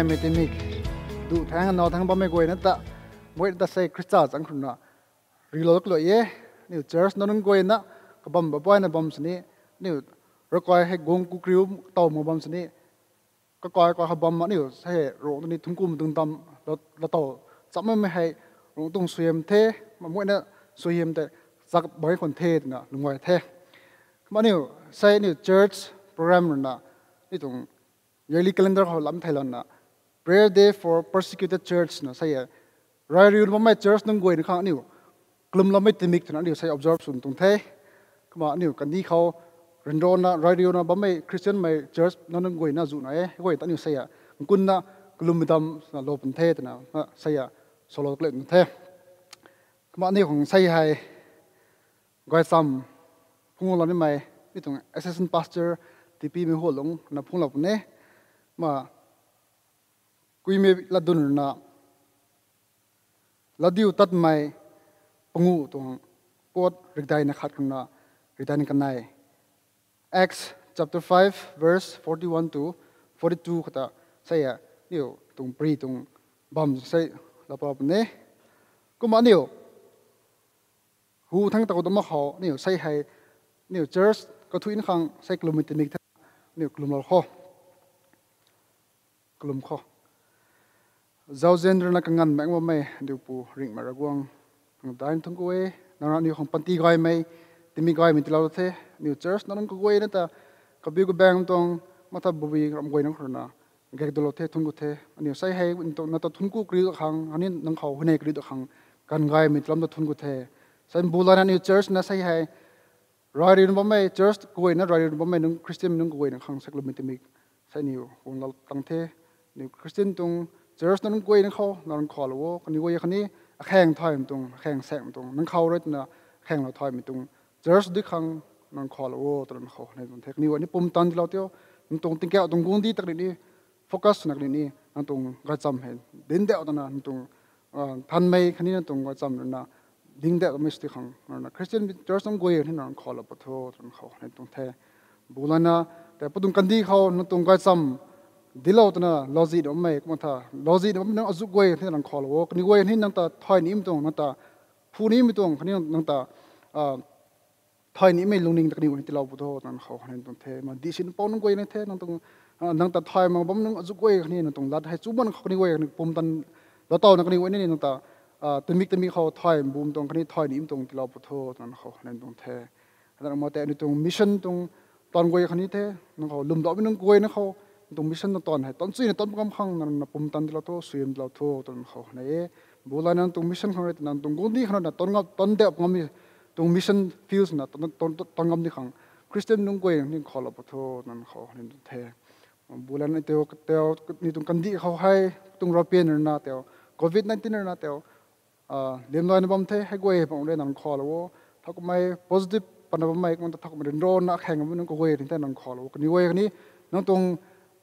ไม่ติมิกดูทางนอทั้งบนไม่กวยนั่นตะมวยตะใซคริสต์จังคุณนะรีโลกเลยเย่นี่เจอร์สนนกวยนะกบบัมบ์ป่วยนะบัมสนี่นี่รกวยให้กงกุกริวตอมบัมสนี่ก็กอยกว็บัมมานี่ใช่โรงนี่ทุ่งกุมตึงตำาแล้วแล้วตอจม่ไม่ให้โรงตรงสวยมเทมนมวยนะสวยมแต่สักบ่อยคนเทนะลงไัยเทมานี่ใช่นี่เจอร์สโปรแกรมนะนี่ตรงยลีคัลเลนเดอร์เขาล้ำไทยล้นนะ p r a y e r d a y for persecuted church no say right you my church n o g o i n kha new klum la mai t e m i k thana new say observe sun tung the kama new kan ni khau rendo na right you na ba mai christian mai church n o n o g o i na zu na e goi ta new say kun na klum i dam na lo pun the na say solo kle tung the kama ni hong say hai goi sam phung la ni mai ni tung assistant pastor tp mi holong na phung la pun ne ma ุยเมลัดดุนนะลัดดิวตัดไม่ปงูตรงปวดริดได้นะขัดกันนะริดได้นกันไง Acts chapter 5 verse 41 to 42ขตาใช่ยนีวตรงปรีตรงบอมใช่แล้วปรบเนี่ก็มาเนี่ยหูทั้งตะกุดมะขอนี่ใช่ให้นี่เจอร์สก็ทุ่นขังใช่กลุ่มมิตรนิกนี่กลุ่มเราข้อกลุ่มข้อ zau zendra na kangan mek mo mai du pu ring ma ragwang ang dain thong koe na na ni hong panti gai mai timi gai mi tilaw the ni church na nang koe na ta kabi ko bang tong mata bubi ram goi nang khona gek dolo the thung ko the ani sai hai in to na ta thun ku kri khang ani nang khau hne kri do khang kan gai mi tlam da thun ko the san bulana ni church na sai hai rai rin ba mai church koe na rai rin ba mai nang christian nang koe nang khang sak lo mi timi sai ni hong lal tang the ni christian tong เจอสนั่นกวยนั่นเขานอนขอละวคนนี้กวยคนนี้แข่งถอยมันตรงแข่งแสงมันตรงนั่นเขาเลยนะแข่งเราถอยมันตรงเจอสดึครั้งนอนขอละวตอนเขาในตรงเทคนิควันนี้ปุ่มตันที่เราเที่ยวนั่นตรงติงแก้วตรงกุ้งดีตักนี้โฟกัสนักนี้นั่นตรงกระจำเห็นเดินเดียวตอนนั้นตรงทันไม่คนนี้นั่นตรงกระจำนั่นนะดิ่งเดียวไม่สติขังนั่นนะคริสเตียนเจอสนั่นกวยนี่นอนขอละปะททตอนเขาในตรงเทบุลานะแต่ปุ่มกันดีเขานั่นตรงกระจำดิลาวตัวนลอจิดอมไม่ก็มันท่าลอจิดอมเนี่ยอจุกเวที่นั่งคอลวอกนี่เวนี่นั่งตาถอยนิ่มตรงนั่งตาผู้นิ่มตรงคนนี้นั่งตาถอยนิ่มไม่ลงนิ่งตะกี้วันที่เราบุตรนั่งเขาคนนี้ตรงเทมันดิฉันป้อนนั่งเวนี่เทนั่งตรงนั่งตาถอยมาบ่มนั่งอจุกเวคนนี้นั่งตรงลัดให้จุบันเขาคนนี้เวนี่ปุ่มตันเราเต่านั่งคนนี้เวนี่นั่งตาตมิกตมิกเขาถอยบุ่มตรงคนนี้ถอยนิ่มตรงที่เราบุตรนั่งเขาคนนี้ตรงเทแล่วมาแต่ในตรงมิชชั่นตรงตอนเวคนนี้เทนั่งเขาลุ่มดอกไม่นั่งเวนั่งเขาตรงมิชชั่นตอนให้ตอนซีนตอนกำขังนั่นปุ่มตันเราทั่วสวยเราทั่วตอนเขาเนี่ยโบราณนันตรงมิชชั่นของเราตอนตรงกุนี่ขนาดตอนกับตอนเดี็กงามีตรงมิชชั่นฟิลส์นะตอนตอนตอนกับนี่ขังคริสเตียนนุ่งกุยนี่ขอลับทั่วนั่นเขาเนี่ยเทบโบราณนี่เตียวเตียวนี่ตรงกันดีเขาให้ตรงรับเปลี่ยนนะเตียวโควิด19นน่ะเตียวเลี้ยงลอยในบ่มเทให้กุยผมเลยนั่งขอลรวถ้าก็ไม่ positive ปนบ่มไม่ก็มันจะถ้าก็ไม่เดินร้นักแข่งกับมันก็กุยนึงแต่นั่นขอเราคนนี้กุยคนนี้น้องตรง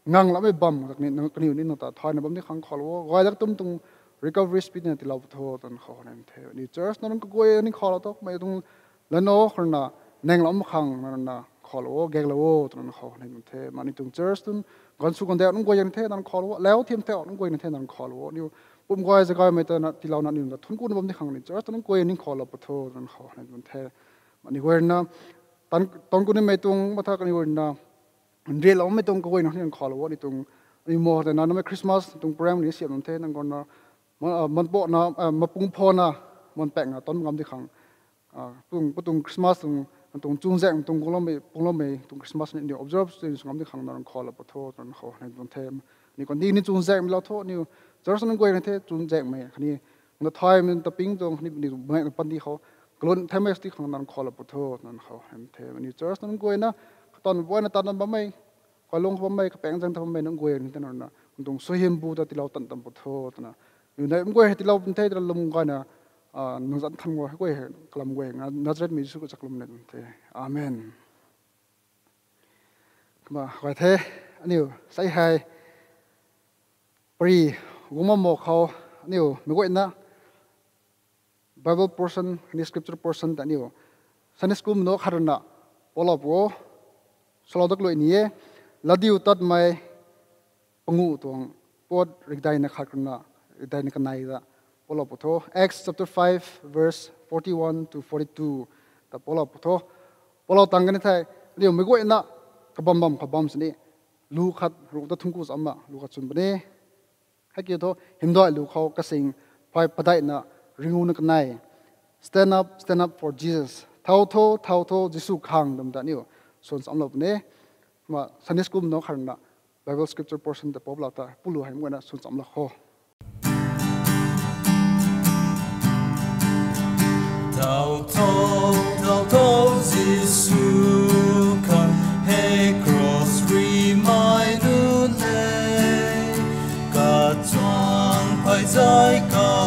ngang la me bam rak ni nang kni ni no ta tha na bam ni khang khol recovery speed na ti la tho tan kho nem the ni church na nang ko ye ni khol to me dung la no khol na nang lam khang na na khol wo ge la wo tan kho nem the ma ni tum church tum gan su kon de nang ko ye ni the nang khol wo leo เดี๋ยวเราไม่ต้องกวยนะที่นั่ขอลวนี่ตรงอีโมแต่นั้นไม่คริสต์มาสตรงแปรมนี่เสียบนเทนั่งก่อนนะมันมันโบนะมาปุ้งพอนะมันแปลงนะตอนงำที่ขังตรงก็ตรงคริสต์มาสตรงตรงจุงแจงตรงกลมไปกลมไตรงคริสต์มาสนี่เดี๋ยวอบจอบสิ่งงำที่ขังนั่งขอลปะโทษนั่ขอในตรงเทมนี่ก่อนดีนี่จุงแจงมีเราโทษนี่จะรักสนุกเลยนเทจุงแจงไหมคันนี้นัไทยมันตะปิงตรงนี่นี่แม่ปันที่เขากลุ่นเทมเอสที่ขังนั่งขอลปะโทษนั่ขอในเทมนี่จะรักสนุกวลยนะ ton boina tan ba mai ko long ba mai ka peng jang tham mai nang goi ni tan na tung so him bu ta ti lau tan tam po tho tan yu na goi ti lau te ta lum ga na nu zan tham goi goi kalam goi na nazret mi su ko chaklum ne te amen ma ko the aniu sai hai pri guma mo kho aniu mi goi na Bible person, ni scripture portion, taniu. Sunday school no karuna, all of wo, สลอดกลุ่ยนี้ลดิวตัดไม่ปงูตัวงปวดรีดได้นะขัดกันนะรีดได้นะกันไหนละปลอปุโต Acts chapter 5 verse 41 to 42แต่ปลอปุโตปลอตังกันที่เดี๋ยวไม่ก็เอ็นะขบัมบัมขบัมสินี่ลูกขัดรูปตัดทุ่งกุศลมาลูกขัดสุนบปนี่ให้เกี่ยวโตเห็นด้วยลูกเขากระสิงไฟปะได้นะริงูนักไหน stand up stand up for Jesus เท่าโตเท่าโตจิสุขังดมดันอยู่ส่วนสำหรับเนี่ยมาสันนิษกุมน้องขันนะ Bible scripture portion แต่พบเราแต่ผู้รู้ให้มันนะส่วนสำหรับโฮ Thou told, thou told Jesus come, hey cross remind us, God 装排在高。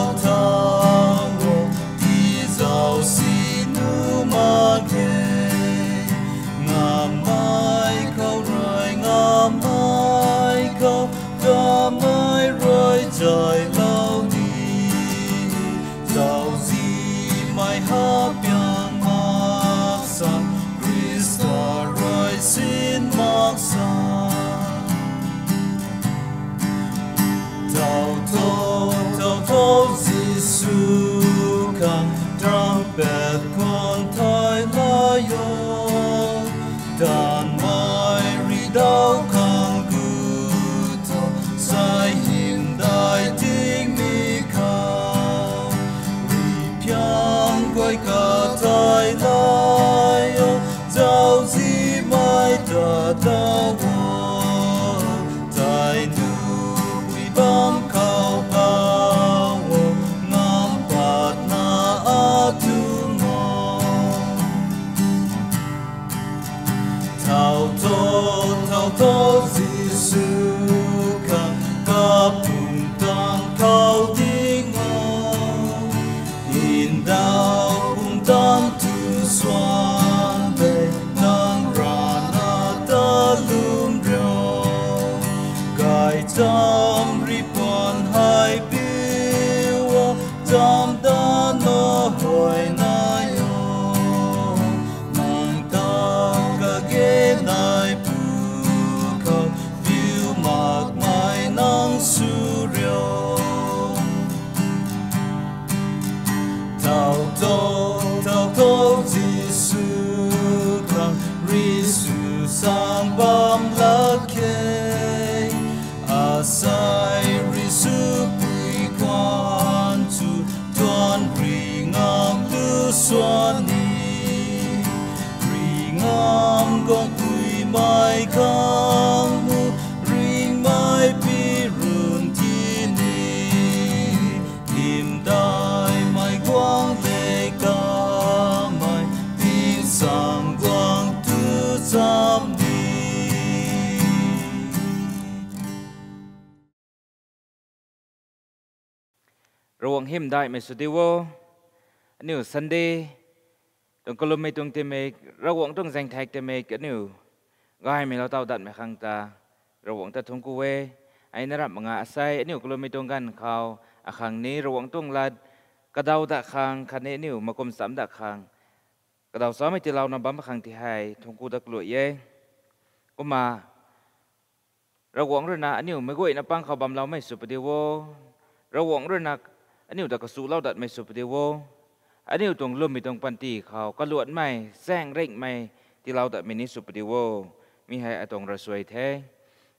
ิมได้ไม่สุดที่ว่ะนิวสันเดย์ตองกลุ่มไม่ตรงเตมีระวังต้องแซงแท็กเตมีกันนิวก็ให้ไม่เราเต้าดัดไม่ขังตาระวังตาทงกูเว ไอ้นรับมงอาอัยนิวกลุ่มไม่ตรงกันเขาอาคังนี้ระวังต้องรัดกระดาวตะคังคันนิวมากรมสามตะคังกระดาวซ้อมไม่ตีเรานำบัมขังที่หายทงกูตะกลัวเย่ก็มา ระวังเรื่องนันนิวไม่กวยนับปังเขาบัมเราไม่สุปฏิวะระวังเรื่องนัาอันนี้ตักสูเลาดัดไม่สุปเิีวอันนี้ตรงลุ่มมีตรงปันตีเขาก็ลวดไม่แซงเร่งไม่ที่เราัต่มินิสุปฏิวมีให้อตรงระสวยแท้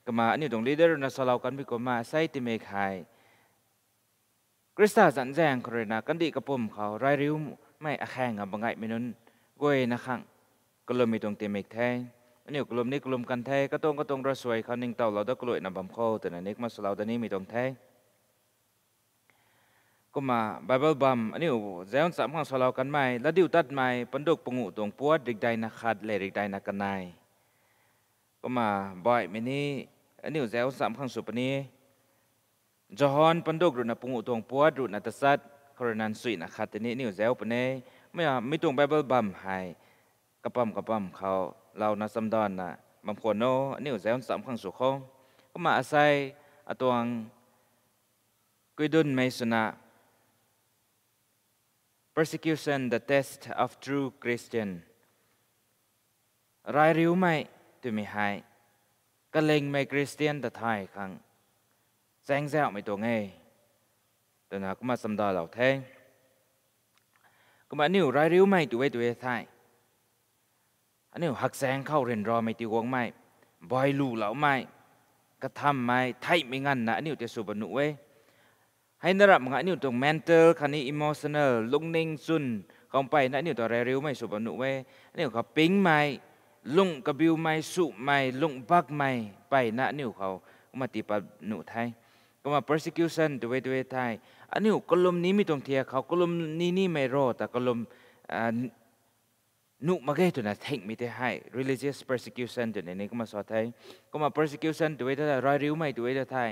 ก็มาอันนี้ตรงลีเดอร์นสลากันพิกมาไซติเมคายคริสตาสันแจงครนากันดีกระปุ่มเขาไรริ้วไม่อแข่งกับบังไงไม่นุนกวยนะครังก็ลมมีตรงเตเิกแท้อันนี้กลุ่มนี้กลุ่มกันแท้ก็ต้องก็ต้องระสวยเขานิ่งเต่าเราตงกลวยนำบำโคแต่ในนีกมาสลาตอนนี้มีตรงแท้ก็มาไบเบิลบัมอันนี้เจ้าสามข้างสลากันไหมแล้วดิวตัดไหมปนดกปงูตรงปวดดิกใดนักขัดเลยดิกใดนักกันนายก็มาบ่อยมินี่อันนี้เจ้าสามข้างสุปนี้จอหอนปนดกรุณปงูตรงปวดรุณตัสัดครนันสุยนกขัดอตนนี้นี่เจ้าปนี้ไม่ไม่ตรงไบเบิลบัมหายกระปั้มกระปั้มเขาเรานะสัมดอนนะบางคนโนอันนี้เจ้าสามข้างสุขงก็มาอาศัยอตวงกุยดุนไม่สนะ persecution the test of true Christian รายริ้วไม่ตัวไม่หายกะเลงไม่คริสเตียนแต่ทายครั้งแสงแจ่วไม่ตัวเงยตั่นะก็มาสัมดาเหล่าเทงก็มาเนี่ยรายริ้วไม่ตัวไว้ตัวไทายอันนี้หักแสงเข้าเรียนรอไม่ตีวงไม่บอยลู่เหล่าไม่กระทำไม่ไทยไม่งั้นนะอันนี้จะสูบนุเว้ให้นรับงนิวตรง m e n t a l คันนี้ emotional ลุงนิ่งซุนเขาไปน่นิวต่อเริวไม่สุบนุเวนี่เขาปิ้งไม่ลุงกระบิวไม่สุไม่ลุงบักไม่ไปน่นิวเขามาตีปนุไทยก็มา persecution ตัวเวทัวยไทยอันนี้กลุมนี้มีตรงเทียเขากลุมนี้นี่ไม่รอแต่กลุมนุมาเกตุนะเทคมีแต่ให้ religious persecution ตัวนี้ก็มาสอนไทยก็มา persecution ตัวเวทไทยรอยริ้วไม่ตัวเวทไทย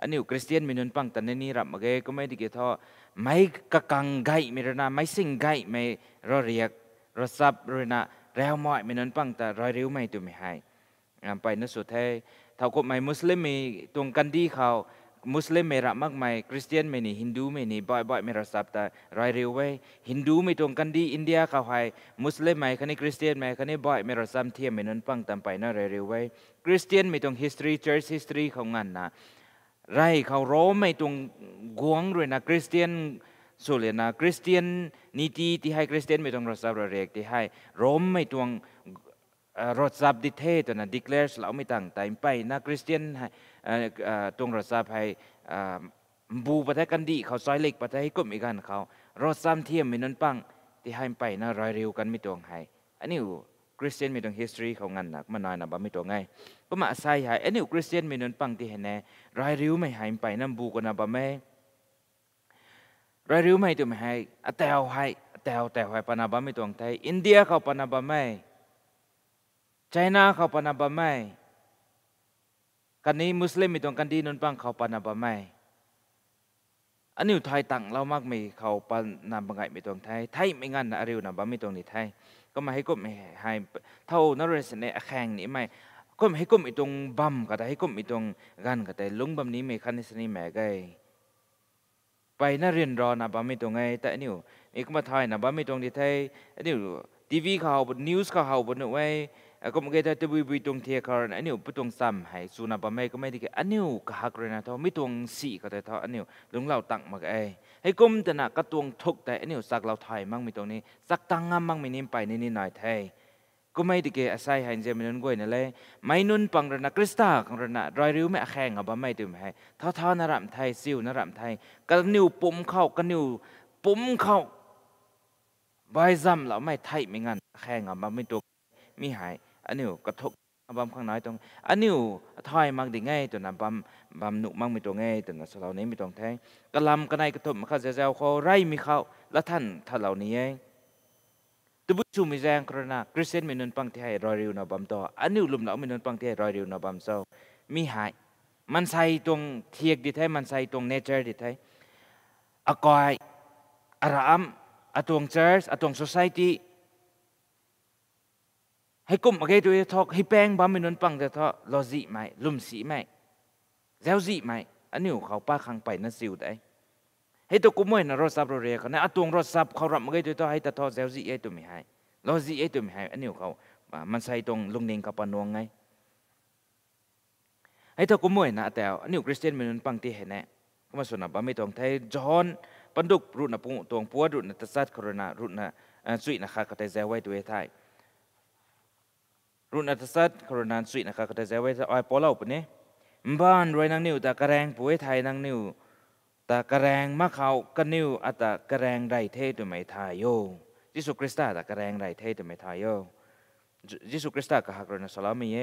อันนี้คริสเตียนมีนุนปังแต่ในนี่รับมาเกก็ไม่ได้เกี่ยวไม่กะกังไก่ไม่รนาไม่สิ่งไก่ไม่รอเรียกรสับรนาแล้วมอยมีนุนปังแต่รอยริ้วไม่ตัวไม่หายไปนสุดท้ายท่ากบไม่มุสลิมมีตรงกันดีเขามุสลิมไม่รับมากไม่คริสเตียนไม่นี่ฮินดูไม่นี่บ่อยบ่อยไม่รับสับแต่รอยริ้วไว้ฮินดูไม่ตรงกันดีอินเดียเขาให้มุสลิมไม่คันนี้คริสเตียนไม่คันนี้บ่อยไม่รับซ้ำเทียมไม่นุนปังตามไปน่ารอยริ้วไว้คริสเตียนไม่ตรง history church history ของงานนะไรเขาโรไม่ตรงกวงด้วยนะคริสเตียนสุเลนะคริสเตียนนิติที่ให้คริสเตียนไม่ต้องรับษาระเรียกที่ให้โรมไม่ตรงรถซับดิเทตัวนั้นดิคลรสเราไม่ต่างแต่ไปนะคริสเตียนตรงรถซับให้บูประเทศกันดี เขาซอยเล็กประเทศก็มีกัน เขารถซ้ำเทียมม่นั่นปังที่ให้ไปนะรอยเร็วกันไม่ตรงให้อันนี้คริสเตียนมีตรง history ของงานหนักมานานนะบามีตรงไงก็มาอาศัยหายอันนี้คริสเตียนมีนั่นปังที่เห็นแน่รายริ้วไม่หายไปน้ำบูกนะบ่แม่รายริ้วไม่ตัวไม่หายอัตเอลหายอัตเอลแต่หายปนับบไม่ตัรงไทย อินเดียเขาปนับบ่แม่จีน่าเขาปนับบ่แม่กันนี้มุสลิมมีตัวกันดีนั่นปังเขาปนับบ่แม่อันนี้ไทยตั้งเรามากมีเขาปนับางไงมีตังไทยไทยไม่งั้นอะไรอยู่นะบ่มีตรงนี้ไทยก็มาให้ก้มให้เท่านรสเนแข่งนี่ไม่ก็ให้ก้มอีตรงบัมก็แต่ให้ก้มอีตรงกันก็แต่ลุงบัมนี้ไม่คันสนิแม่ไกไปน่าเรียนรอนะบัมไม่ตรงไงแต่นี่อีก็มาทายนะบัมไม่ตรงที่ไทยนี่ทีวีเขาบนนิวส์เขาเขาบนไว้ก็มึงก็จะวปตรงเทียการอันนี้ปุ่ตรงซ้ำหายสูนับไม่ก็ไม่ได้กอันนี้ก็หักเลยนะท้อไม่ตรงสี่ก็แต่ท้ออันนี้ลุงเราตั้งมาไอ้ให้กุมแต่นะกระตวงทุกแต่อันนี้สักเราไทยมั่งมีตรงนี้สักตั้งงามมั่งมีนิ่มไปนี่นี่หน่อยไทยก็ไม่ได้กอาศัยหายเจมินก็ไนั่นแหละไม่นุ่นปังระนาคริสต้าของระนารอยริ้วแม่แข่งกับไม่ตื่มให้ท้อท้อนารำไทยซิวนารำไทยกันนิวปุ่มเข้ากันนิว ปุ่มเข้าใบซ้ำเราไม่ไทยไม่งั้นแข่งกับไม่ตัวมีหายอันนี้กระทบอบัมข้างน้อยตรงอันนี้ถอยมักดีง่ายตัวนั้นบัมบัมหนุมักมีตัวง่ายตัวนั้นเหล่านี้มีตรงแท้กระลำกระไนกระทบมาข้าเจ้าเขาไร่มีเขาและท่านท่านเหล่านี้เองตบุชูมีแรงกรนาคริสเตียนมีนนปังที่ให้รอยริวนาบัมต่ออันนี้ลุมเหล่ามีนนปังที่ให้รอยริวนาบัมเศร้ามีหายมันใส่ตรงเทียกดิแทยมันใส่ตรงเนเจอร์ดิแทยอกอยอารามอตวงเจอร์สอตวงสังคมให้กุมอะไรตัวทอกให้แป้งบ้ามินนปังแต่ทอลอจีไหมลุมสีไหมเจ้าจีไหมอันนี้เขาป้าขังไปนั่นสิวได้ให้ตัวกุมวยนะรถซับรถเรียกันนะตัวรถซับเขารับอะไรตัวทอให้ตะทอเจ้าจีไอตัวไม่หายลอจีไอตัวไม่หายอันนี้เขามันใส่ตรงลุงเดงกับปนวงไงให้ตัวก็มวยนะแต่อันนี้คริสเตียนมันปังที่เห็นแน่ก็มาสนับบ่าไม่ต้องไทยจอนปันดุกรุ่นนะปุ่งตวงปัวรุ่นนะตัดซัดโคโรนารุ่นนะสุยนะคบก็ไทยแจวไว้ตัวไทยรุนอัตสัตครนันสุนะครับก็จะไว้ออยปอเล่าปนเนี่บ้านรวยนางนิวตากระแรงป่วยไทยนางนิวตากระแรงมะเขากันนิวอัตากระแรงไรเทตุไมทายโยจิสุคริสต์ตากระแรงไรเทตุไมทายโยจิสุคริสต์กะฮักรนะสลามีเอ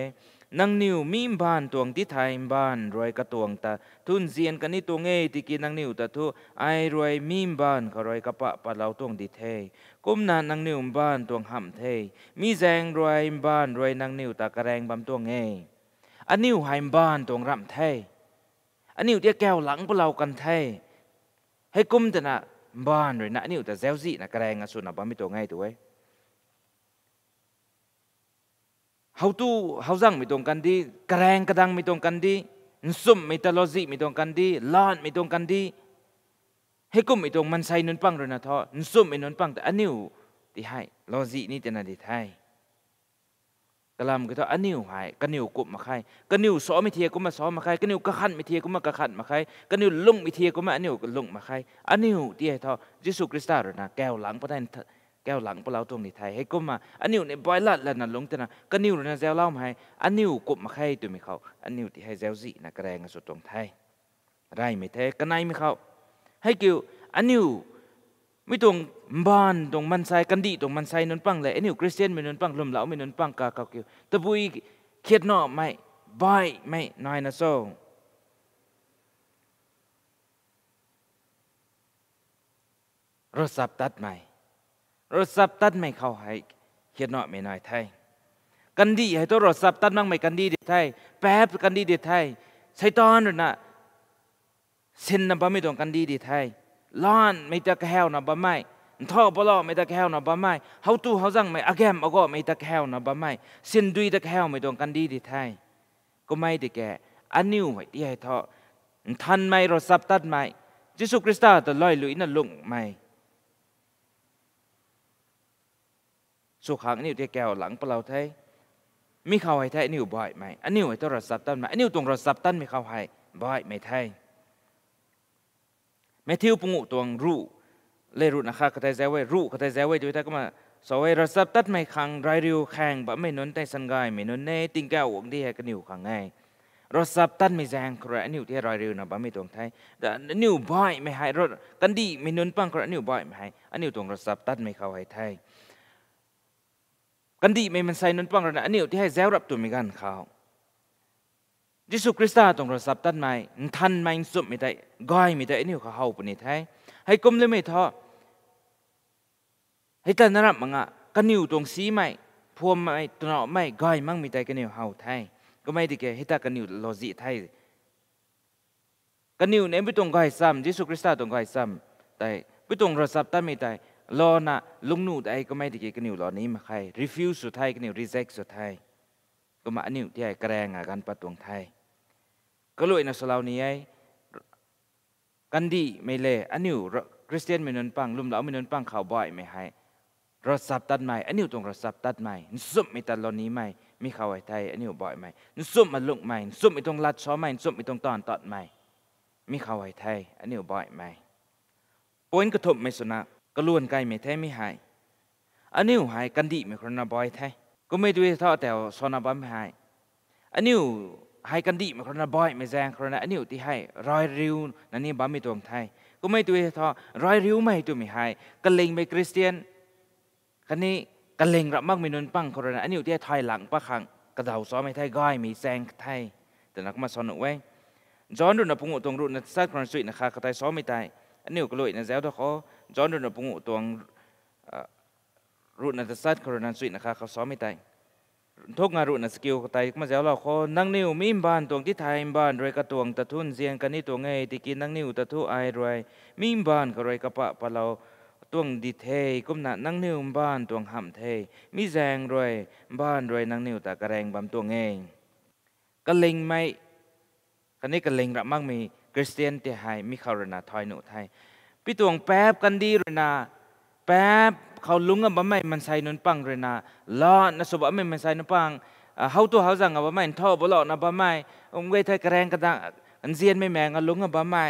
นังนิวมีบ้านตวงที่ไทยบ้านรวยกระตวงตาทุนเซียนกันนี่ตวงเอติกินังนิวตาทุไอรวยมีบ้านก็รวยกระปะปะเราตวงดิเทกุมนานังนิวบ้านตวงหมเทมีแจงรวยบ้านรวยนังนิวตากระแรงบำาตวงเออันนิวไฮบ้านตวงรำเทอันนิวเดียแก้วหลังพวกเรากันเทให้กุมตนะบ้านรวยนะนิวตาจ้าจีนะกระแรงอสุนะบำไม่ตวงไงตัวไหเฮาตู้เฮาสั่งไม่ตรงกันดีแกรงกระดังไม่ตรงกันดีสุ่มไม่ตลอจิไม่ตรงกันดีลอนไม่ตรงกันดีให้กุมไม่ตรงมันใส่นุนปังเรนะทอสุ่มไม่นุนปังแต่อันนิวที่ให้ลอจินี่แต่นาดีไทยกะลำก็ทออันนิวหายกันนิวกุมมาใครกันนิวซ้อไม่เทียกุมมาซ้อมาใครกันนิวกระขันไม่เทียกุมมากระขันมาใครกันนิวลุ่งไม่เทียกุมมาอันนิวลุ่งมาใครอันนิวที่ให้ทอจิสุคริสต์เรืนะแก้วหลังพระท่าน kêu lặng bao lâu tôm thì thay hay cô mà anh yêu này bói lật là nó lúng tên à cái nhiều nó gieo lao mà hay anh yêu cũng mà hay tụi mình khẩu anh yêu thì hay gieo gì là cái này nó sụt tôm thay rai mới thế cái này mới khẩu hay kiểu anh yêu mi tùng ban tùng man sai căn đi nón băng lại anh yêu Christian mình nón băng lùm lão mình nón băng cả cao kiểu tập khiết nọ mày vai mày nói nó sâu rồi sập tắt mày รถซับตัดไม่เข้าให้เขียนเนอยไม่น้อยไทยกันดี ให้ตัวรถซับตัดมั่งไม่กันดีเด็ดไทยแป๊บกันดีเด็ดไทยใช้ตอนน่ะเส้นนับไม่ตรงกันดีเด็ดไทยล้อนไม่ตะแก้วนับไม่ท่อปลอไม่ตะแค้วนบบไม่เฮาตู้เฮาสั่งไม่อาแกมอาก็ไม่ตะแค้วนบบไม่เส้นดุยตะแค้วไม่ตรงกันดีเด็ดไทยก็ไม่ด้แกอันนิ้วไว้ที่ให้ท่อทันไม่รถซับตัดไม่จิสุคริสต์ตาตะลอยลุยนั่นลุงไม่สุขังนิวเทแก้วหลังเปล่าไทยมีเขาให้ไทยนิวบ่อยไหมอันนิวใหตัทรัศดรตั้นไหมอันนิวตรงรัศดรตั้นม่เขาให้บ่อยไหมไทยไม่ทิวปุงตตวงรู้เลรุนะคะกระไยแซวไว้รู้กระไยแซวไว้ดยท่าก็มาสวยรัศตัดไม่ขังไรริวแข่งบะไม่นนใต่สันกายไม่นนเนติงแก้ววงที่ให้กันนิวขังไงรถสับตันไม่แซงครนิวที่รายริวนะบ้าไม่ตรงไทยแต่นิวบ่อยไม่หายรถกันดีไม่นนปังครนิวบ่อยไม่หายอันนิวตรงรถสับตันไม่เข้าให้ไทยันดีไม่มันใส่นนปังรนะอันนี้ที่ให้แซวรับตัวมีกันเขาเยสูคริสต์ตรงรับสับตันไม่ทันไม่สุดไม่ได้ก้อยไม่ได้อันนี้เขาเฮาปนิไทย ให้กลมเลยไม่ท้อให้ตันนรับมังอ่ะกันนิวตรงสีไม่พวมไม่ตัวเนาะไม่ก้อยมั่งไม่ได้กันนิวเฮาไทยก็ไม่ได้แก่ให้ตากันนิวโลจิไทยกันนิวเนี่ยไม่ตรงก้อยซ้ำยิสูคริสต์ตรงก้อยซ้ำแต่ไม่ตรงรับสับตันไม่ได้ลอนะลุงนูไอก็ไม่ได้กินนิวลอนี้มาใคร refuse สุดท้ายกันิว reject สุดท้ายก็มาอันนี้ที่ไอกระแรงอ่ะกันประตวงไทยก็ลุยนะสลาวนี้ไอ้กันดีไม่เละอันนี้คริสเตียนไม่นนปัง ลุมเหลาไม่นนปังข่าวบ่อยไม่ให้รถสับตัดใหม่อันนี้ตรงรถสับตัดใหม่นุ่มไม่ตัดลอนี้ใหม่มีข่าวไอ้ไทยอันนี้บ่อยใหม่นซุ่มมาลุกใหม่นซุ่มไม่ตรงลัดช้อใหม่นซุ่มไม่ตรงตอนตัดใหม่ มีข่าวไอไทยอันนี้บ่อยใหม่ปนกระทบไม่สนะก็ล้วนไกลไม่แท้ไม่หายอันนี้หายกันดีไม่ครนบอยแท้ก็ไม่ด้วยท่อแต่สซนบัมหายอันนี้หายกันดีไม่ครนบอยไม่แจงครนอันนี้ที่ให้รอยริ้วนั่นนี่บัมไม่ตวงไทย ก็ไม่ด้วยท่อรอยริ้วไม่ตัวไม่หายกันเลงไม่คริสเตียนคันนี้กันเลงรับมากไม่นุนปังครนอันนี้ที่ไทยหลังปะขังกระเดาซ้อไม่ไทยก้อยมีแซงไทย แต่นักมาสอนุอาไว้ย้อนดูนัะพุงอุตรงรุนนะสักครั้งสุดนะคะกระต่ายซ้อไม่ตายอันนี้ก็ลุยนะเจ้าตัวเขาจอนรนปุงตวงรุนันสัตครนันสุนะคะเขาซ้อมไม่ไายทุกงานรุนันสกิลตายมาเจ้าเราขนนั่งนิ่วมีบ้านตวงที่ไทยบ้านรวยกระตวงตะทุนเซียงกันนี่ตวงไงตีกินนั่งนิ่วตะทุไอรวยมีบ้านก็รวยกระปะปะเราตวงดีเทยก้มหนานั่งนิ่วบ้านตวงห่ำเทยมีแจงรวยบ้านรวยนั่งนิ่วตะกระแรงบำตวงเองกะเล็งไม่กันนี้กะเล็งระมั่งมีคริสเตียนเตียหายมีคารณาทอยหนุไทยพี่ตวงแป๊บกันดีเลยนะแป๊บเขาลุงกับบ่ไม่มันใส่นนปังเลยนะลอดนะสบไม่มันใส่นนปังเฮาตัวเฮาสั่งกับบไม่ท่อบลอกนะบะไม่องเวทกระแรงกระดังอันเซียน ไม่แมงกันลุงกับบ่ไม่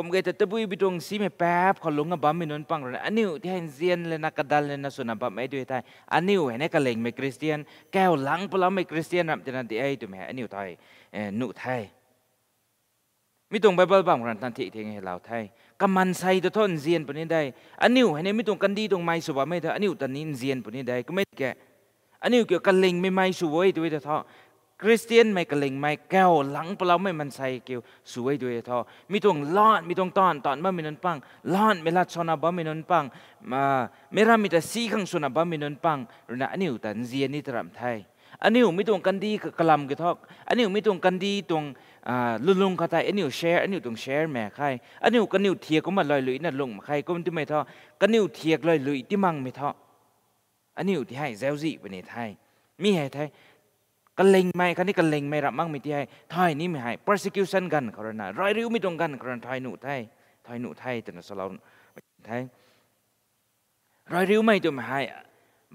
กมเกตตะบุยบิดงซีไม่แป๊บเขาลุงกับบ่ไม่นนปังเนยอันนี้ที่เห็นเซียนเลยนะกระดันเลยนะสุนับไม่ด้วยไทยอันนี้เห็นกระเลงไม่คริสเตียนแก้วหลังปลาไม่คริสเตียนนะจันันติไอตุมแหอันนี้ไทยนุไทยมิตรงไบเบิลบ้างรันทันทีเทงให้เราไทยกำมันส่ตัวท่อนเซียนปนี้ได้อันนิวให้นไม่ตรงกันดีตรงไม้สวะไม่เถอะอันนิวตอนนี้เซียนปนี้ได้ก็ไม่แก่อันนิวเกี่ยวกับเลงไม่ไม้สวยด้วยเถอะคริสเตียนไม่กระเลงไม่แก้วหลังเราไม่มันใส่เกี่ยวสวยด้วยทอมีตรงลอดมีตรงตอนตอนบ้ามีนนปังลอดเมลดชนาบ้ามีนนปัง มาไม่รามีแต่สีข้างชนาบ้ามีนนปังหรือนะอันนวตอนเจียนนี่ตรามไทยอันนี้ไม่มตรงกันดีกระลำกี่ทอกอันนี้ไม่มตรงกันดีตรงลุลุงเขาตายอันนี้แชร์อันนี้ต้องแชร์แม่ใครอันนี้กันนิวเทียก็มาลอยลุยนั่นลงใครก็มันที่ไม่ท้อกันนิวเทียกลอยลุยที่มั่งไม่ท้ออันนี้ที่ให้เซาจี่ไปในไทยมีให้ไทยกันเล็งไม่คันนี้กันเล็งไม่รับมั่งไม่ที่ให้ไทยนี่ไม่ให้ persecution กันเขารน้ารอยริ้วไม่ตรงกันเขารน้าไทยหนูไทยไทยหนูไทยแต่เราสลาไทยรอยริ้วไม่ตัวไม่ให้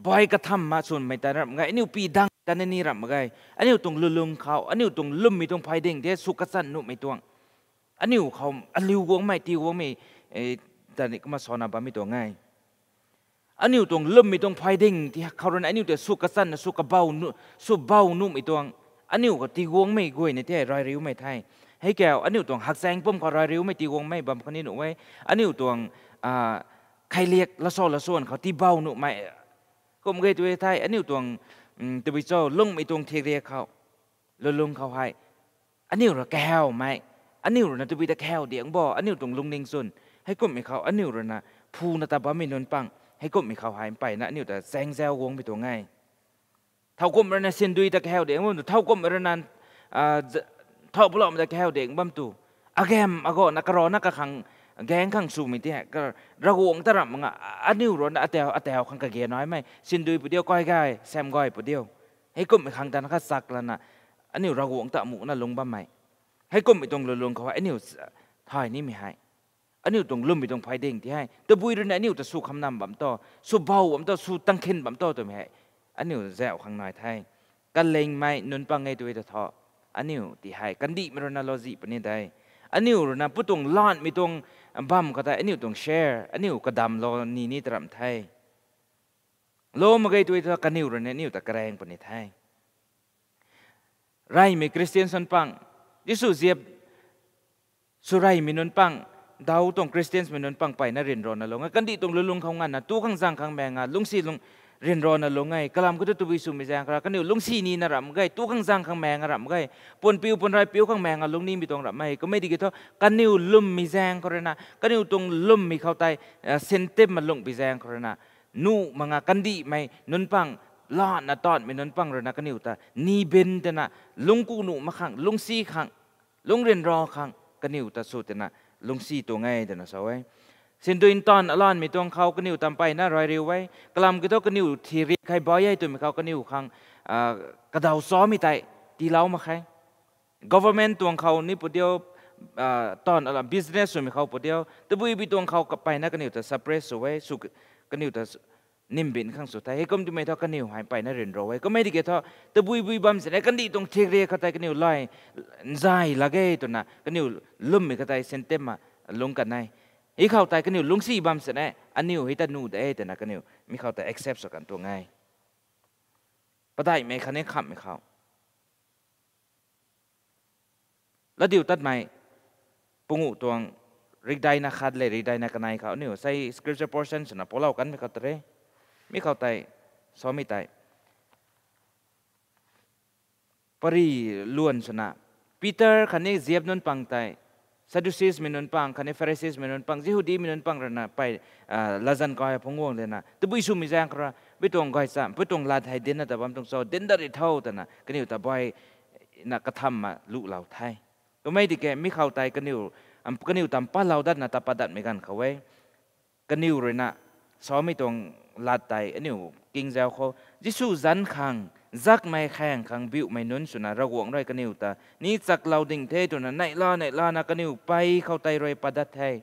บอยกระทำมาส่วนไม่แต่รับไงนิวปีดังแต่ในนี้รับมาไงอันนี้ตรงลุลุงเขาอันนี้ตรงลุ่มมีตรงภายเด้งเดสุกสันนุไม่ตวงอันนี้เขาอันลิววงไม่ตีวงไม่แต่นี่ก็มาสอนอบามีตัวง่ายอันนี้ตรงลุ่มมีตรงภายเด้งที่เขาเรนอันนี้แต่สุกสันสุกเบานุสุเบานุไม่ตวงอันนี้ก็ตีวงไม่กวยในที่รอยริ้วไม่ไทยให้แก้วอันนี้ตรงหักแซงปุ่มก็รอยริ้วไม่ตีวงไม่บำคนนี้หนุไว้อันนี้ตรงใครเรียกละซ้อละส่วนเขาตีเบาหนุไม่ก็มึงเคยตัวไทยอันนี้ตรงตัวเจ้าลุงไม่ตรงเทียเรียเขาแล้วลุงเขาให้อันนี้เราแก้วไหม อันนี้เราตัวีิตาแก้วเดียงบ่ออันนี้ตรงลุงนิงซุนให้ก้มให้เขา อันนี้เรานะผู้นาตาบ้าไม่นนปัง ให้ก้มให้เขาหายไป นะนี่แต่แซงแซววงไปตัวง่ายเท่าก้มเรานะเส้นดุยตะแก้วเดียงบ่เท่าก้มเรานันเท่าปลอมตะแก้วเดียงบ่มตูอาแกมอาก็นักรอนักขังแกงข้างสูมีเตี้ก็ระหวงตระมังอันนี้รนอัตเตลอวข้างกะเกน้อยไหมสินดูปุเดียวก้อยก้ยแซมก้อยปุเดียว ให้กลุมไปข้างตานักสักแล้วน่ะอันนิวระหวงตะมุน่ะลงบ้าไหมให้กลุมไปตรงลงเขาว่าอันนี้ทายนี้ไม่หายอันนี้ตรงลุ่มไปตรงไฟเด้งที่ให้ตะบุยรุนอันนิวตะสู้คำนำบ่มโตสู้เบาบ่มโตสู้ตั้งเข็นบ่มโตตัวไม่ให้อันนี้แซวข้างน้อยไทยกันเลงไหมนุนปังไงตัวจะทออันนี้ที่ให้ กันดีมรณะโลจิปนี้ได้อันนี้รนะพูดตรงลอนมีตรงบัมก็ได้อันนี้ตรงแชร์อันนี้ก็ดำโลนี่นี่ตรำไทยโลมาเกยตัวตัวกันนิวรเนี่ยนิวตะแกรงปนิไทยไรมีคริสเตียนสันปังยิสุเจียบสุไรมีนนปังดาวตรงคริสเตียนมีนนปังไปนเรียนรอนนะลงกันดีตรงลุงเขางานนะตู้ข้างซังข้างแมงานลุงซีลุงเรียนรอนลงไงกลามก็ตุบิสุมิแจงกระกันอยู่ลงสีนี้นะรำไงตู้ข้างซังข้างแมงรำไงปนปิวปนไรปิวข้างแมงลงนี่มีตรงรำไม่ก็ไม่ดีกี่ท่อกันอยู่ลุ่มมีแจงกรณะกันอยู่ตรงลุ่มมีเข้าใจเซนเต็มมันลงไปแจงกรณะนู่มังกันดีไม่นุนปังลอดนะตอนไม่นุนปังรนะกันอยู่ตานี่เบนแต่นะลงกูหนูมาขังลงซีขังลงเรียนรอขังกันอยู่ตาสุดแต่นะลงซีตัวไงแต่นะสาวไอสินตัวอินตอนอลอนมีตัวเขาก็นิวตามไปน่ารอยเร็วไว้กลัมก็ต้องก็นิวทีเรียใครบอยให้ตัวมีเขาก็นิวคังกระดาซ้อมมีไตตีเล้ามาใครัฟเวอร์เมนตัวเขานี่ปุ๊เดียวตอนอะไรบิสเนสส่วนมีเขาปุ๊เดียวแต่บุยบีตัวเขากับไปน่าก็นิวแต่สเปรสเอาไว้สุกก็นิวแต่นิ่มบินข้างสุดท้าย้ก็ไม่เท่ากันิวหายไปน่าเรียนรู้ไว้ก็ไม่ได้เกี่ยวกับแต่บุยบุยบัมเสร็จกันดีตรงเทเรียกตายกันิวลอยใจละเกยตัวน่ะกันิวลุ่มมีกตายเซนเต็มมาลงกันในอีเข้าใตกันนิวลุงซีบัมสนะอันนิวฮิตานูแต่เอแต่นักกันยิวมีเข้าแต่เอ็กเซปตสกันตัวไงปะได้ไหมคะเนี้ขับไม่เข้าแล้วดิวตัดไหมปุงุตังริดได้นะคัดเลยริดได้นะกันไหนเขาเนี่ยใส่สคริปต์ r e p พอ t i o n สนะพวกเรากันไม่เข้าแต่ไม่เข้าแต่ซ้อมไม่ได้ปรีล้วนสนะปีเตอร์คันนี้เจียบนนปังไตซาดูซีสมินนปังคานิฟาริซีสมินนปังซิฮูดีมินนปังรนะไปลาซันกอยพงวงเลยนะตุบุยซูมิแจงครับไปตรงกอยสัมไปตรงลาดไฮเดนนะแต่บผมตรงโซเดนดาริเท่าแต่นะก็นิวตาบอยนักธรรทมาลุเหล่าไทยก็ไม่ดีแก่ไม่เข้าใจก็นิวอันก็นิวตามป้าเหราดัดนะตาปัดดัดไม่กันเขาไว้ก็นิวเลยนะซ้อมไม่ตรงลาดไตอันนิวกิงเจ้าเขาจิสูซันคังซักไม่แข่งขังบิวไม่นุนสุนาระวงไรกันนิวตา นี่จักเราดิ่งเทตัวนันในลาในลานากนิวไปเข้าไตรปัดดัดไทย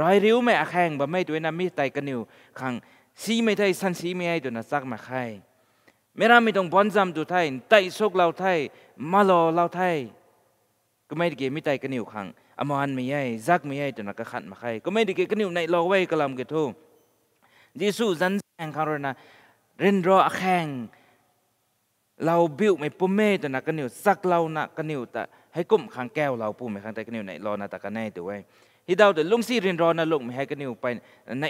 รอยริ้วไม่อแข่งบ่ไม่ตัว้นมีไตกันนิวขังซีไม่ไทยสันซีไม่ไอตัวนั้นซักมาไข่เมร่อไม่ต้องบอนจำตัวไทยไตโชคเราไทยมาลอเราไทยก็ไม่ได้เกี่ยมีไตกันนิวขังอมานไม่ใหญ่ซักไม่ใหญ่ตัวนั้นก็ขันมาไข่ก็ไม่ได้เกี่ยกันนิวในรอไว้กะลำเกทูยิสูจันแข่งคารนะเรนรออาแข่งเราบิวไม่ปุ่มเมตนะกันนิวสักเรานะกันนิวแต่ให้ก้มขังแก้วเราปุ่มไม่ขังแต่กันนิวไหนรอนาตะกันแน่ตัวไว้ฮเดาแเดลุงซีเรียนรอนาลุงไม่ให้กันนิวไปใน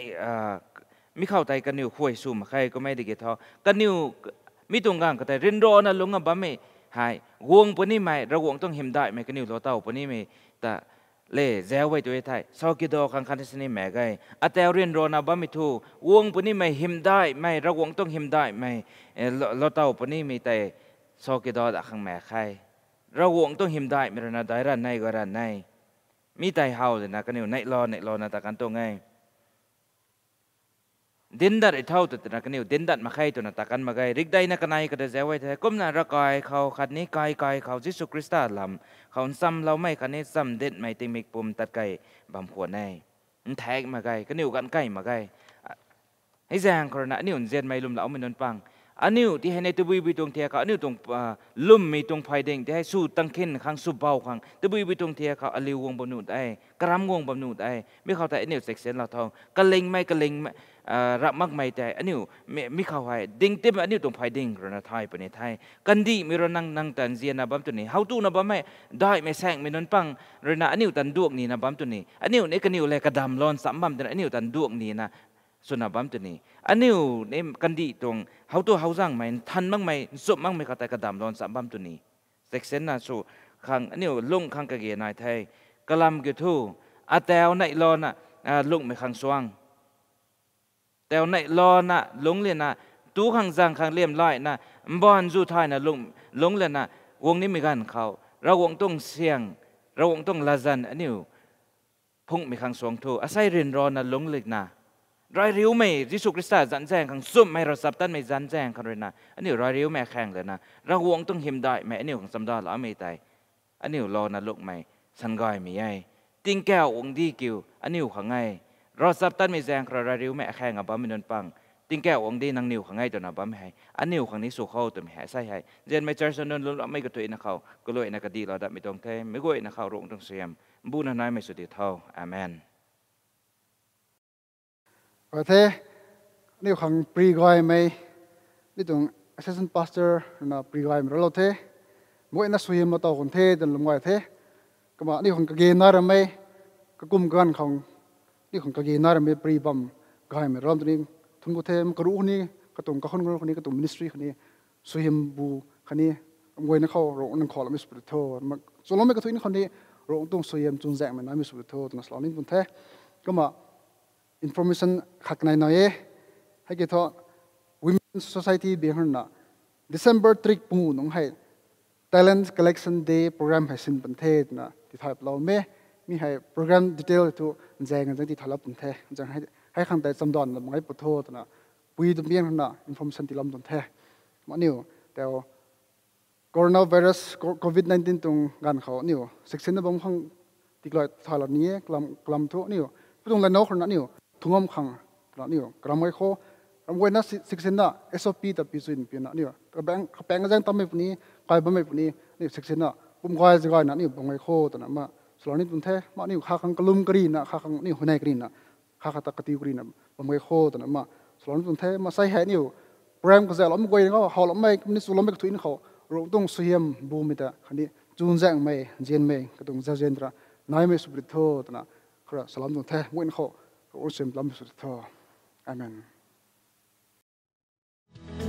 มิเข้าใจกันนิวควยซุ่มใครก็ไม่ได้เกี่ยวกันนิวมีตรงกลางก็แต่เรียนรอนาลุงอ่ะบ้าไม่หายวงปนี่ไม่ระวงต้องเห็มได้ไม่กันนิวรอเต้าปนี่ไม่แต่เล่เจ้าไว้ตัวไทยสาวกิโดคังคันที่สนิแม่ไงอาแตเเรียนรอนาบามิทู วงปุ่นี้ไม่หิมได้ ไม่ระวงต้องหิมได้ ไม่เราเต่าปุ่นี้มีแต่สาวกิโดดักขังแม่ไข่ระวงต้องหิมได้ไม่รนาได้รันในก็รันในมีแต่เฮาเลยนะกันอยู่ในรอในรอนาตากันตัวไงดินดัดอเท่าตัวนะกันิว่ดินดัดมาไข่ตัวนะตะกันมาไกลริกได้นักนายก็ได้เจ้าไว้แท้ก้มหน้ารักกายเขาขัดนี้กายกายเขาจิสุคริสต์ลำเขาซ้ำเราไม่ขัดนี้ซ้ำเด็ดไม่ติมิกปุ่มตัดไก่บำขวดใน่แทกมาไกลกันนี่กันไก่มาไกลให้แจ้งคนณะนี่อุ่นเจนไม่ลุ่มเหราไม่นอนปังอันนี้ที่ให้ในตับุยบีตรงเทียเขาอันนี้ตรงลุ่มมีตรงไฟเด้งที่ให้สู้ตั้งขึ้นข้งสุ้เบาข้งตับุยบีตรงเทียเขาอัลิววงบนูดได้กระรำวงบนูดได้ไม่เข้าใจอันนี้เซกเซนเราทองกระเลงไม่กระเลงไม่รักมักไม่ใจอันนี้ไม่่เข้าใจดิ่งเต็มอันนี้ตรงไปดิ่งรณทายปนเททยกันดีมีรนังนังตันเซียนับบัมตัวนี้เฮาตู้นับบัมไม่ได้ไม่แซงไม่นนปังรณะอันนี้ตันดวกนี่นับบัมตัวนี้อันนี้ในกันนี้เลยกระดำมลอนสัมบัมตัวอันนี้ตันดวกนี่นะสุนับบัมตัวนี้อันนี้ในกันดีตรงเฮาตู้เฮาสร้างไม่ทันมั่งไม่จบมั่งไม่กระต่ายกระดำมลอนสัมบัมตัวนี้เซ็กเซนน่ะสูขังอันนี้ลุงขังกะเกนายไทยกะลำกิทูอาแตวในลอนะลงไม่ขังสว่างแต่ในรอนะลงเลยนะตู้ข้างจางข้างเลี่ยมไล่นะบอนจู่ท้ายนะลงลงเลยนะวงนี้มีการเขาเราวงต้องเสียงเราวงต้องลาจันอันนี้พุ่งมีข้างสองทูอาศัยเรียนรอนะลงเลยนะรอยริ้วไม่ยิสุคริสต์จันแจงขังซุ่มไม่ราสับตันไม่จันแจงขังเลยนะอันนี้รอยริ้วแม่แข็งเลยนะเราวงต้องหิมได้แม่อันนี้ของสำดาหลาไม่ตายอันนี้รอนะลงไม่สันกอยไม่ยัยติงแก้วองดีกิวอันนี้ของไงรอสับตันมีแจงกระไรริ้วแม่แข่งอับบัมมินนปังติ้งแก้วองดีนางนิวขังไงตัวนับบัมให้อันนิวขังนี้สุขเขาตัวแม่ใส่ให้เจนไม่เจอสนนลุลไม่กระตุยนะเขาก็เลยนักดีเราดับไม่ตรงเทไม่กุ้ยนกเขารงตรงเสียมบุญนัอยไม่สุดเท่าอาเมนโอเคนี่ขังปรีกอยไม่นี่ตรง assistant pastor นะปรีกอยมันเราเทมวยนัสุยมาต่อคนเทจนลงไหวเทก็มานี่ของกเกนน่ารำไหมก็กลุ่มกันของที่ของเกาหีนาระมีปรีบัมกายมีรอมตัวนี้ทุนกุเทมกรุรูนี้กระตุ่มกระคนกรคนนี้กระตุ่มมินิสทรีคนนี้สุฮิมบูคนนี้งวยนักเข้าโรงนักขอละมิสปริโตมาส่วนเราไม่กระทุนคนนี้โรงตุ้งสุฮิมจุนแจงมันน่ามิสปริโตตัวนั้นสลอนิ่งบุญแท้ก็มาอินโฟมิชันขักในน้อยให้กี่ทอิมินสังคม e t y เบียงน้าเดซิมเบอร์ทริกปูนงให้ Talent Collection Day โปรแกรมให้สินบันเทิศนะที่ทายเราเมมีให้ program d e t ท i l ตัวจงจังที่ทะเลาะปุ่นแท้จังให้ให้ขังแต่สมดอนมันไม่ปวดโทษนะปุยตเบี้ยนขนาอินโฟมชันที่ลำดอนแท้มันนิวแต่ coronavirus covid 19ตรงกันเขานิวเซ็กชันนั้บางครั้งติดลอยทะเลาะนี้กลัมกลัมทุกนิวูปตรงเลนนกขนาดนิวทุ่งอมขังขนาดนิวกลัมไว้โครำเว้นัสเซ็กชันน่ะ SOP แตดปีสุนปีน่ะนิวแบงค์แบงก็จังตั้มไม่ปุ่นนี้ใครบ้างไม่ปุ่นนี้นิวเซ็กชันน่ะปุ่มใครจะใครน่ะนิวบางไว้โคตัวนั้นมา ᱛᱟᱠᱟᱛᱤ ᱠᱩᱨᱤᱱᱟ ᱵᱟᱢᱜᱮ ᱦᱚᱫᱱᱟ ᱢᱟ ᱛᱟᱠᱟᱛᱤ ᱠᱩᱨᱤᱱᱟ ᱛᱟᱠᱟᱛᱤ ᱠᱩᱨᱤᱱᱟ ᱛᱟᱠᱟᱛᱤ ᱠᱩᱨᱤᱱᱟ ᱛᱟᱠᱟᱛᱤ ᱠᱩᱨᱤᱱᱟ ᱛᱟᱠᱟᱛᱤ ᱠᱩᱨᱤᱱᱟ ᱛᱟᱠᱟᱛᱤ ᱠᱩᱨᱤᱱᱟ ᱛᱟᱠᱟᱛᱤ ᱠᱩᱨᱤᱱᱟ ᱛᱟᱠᱟᱛᱤ ᱠᱩᱨᱤᱱᱟ ᱛᱟᱠᱟᱛᱤ ᱠᱩᱨᱤᱱᱟ ᱛᱟᱠᱟᱛᱤ